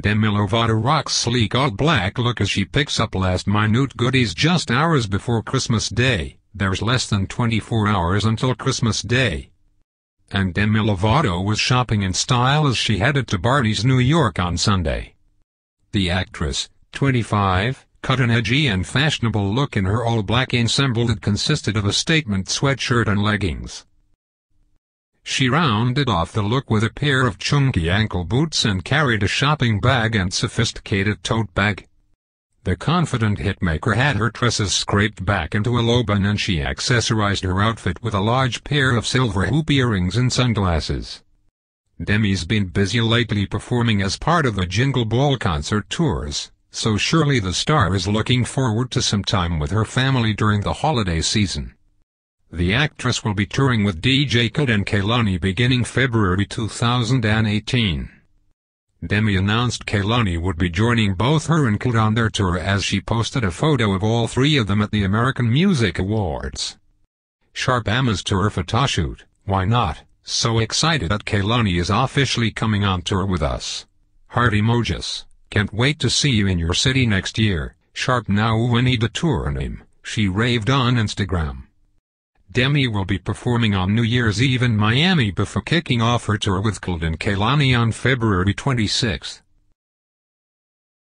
Demi Lovato rocks sleek all-black look as she picks up last minute goodies just hours before Christmas Day. There's less than 24 hours until Christmas Day. And Demi Lovato was shopping in style as she headed to Barney's, New York on Sunday. The actress, 25, cut an edgy and fashionable look in her all-black ensemble that consisted of a statement sweatshirt and leggings. She rounded off the look with a pair of chunky ankle boots and carried a shopping bag and sophisticated tote bag. The confident hitmaker had her tresses scraped back into a bun and she accessorized her outfit with a large pair of silver hoop earrings and sunglasses. Demi's been busy lately performing as part of the Jingle Ball concert tours, so surely the star is looking forward to some time with her family during the holiday season. The actress will be touring with DJ Khaled and Kailani beginning February 2018. Demi announced Kailani would be joining both her and Khaled on their tour as she posted a photo of all three of them at the American Music Awards. Sharp Emma's tour photoshoot, why not? So excited that Kailani is officially coming on tour with us. Heart emojis. Can't wait to see you in your city next year. Sharp now when he the tour name, she raved on Instagram. Demi will be performing on New Year's Eve in Miami before kicking off her tour with Kold and Kailani on February 26.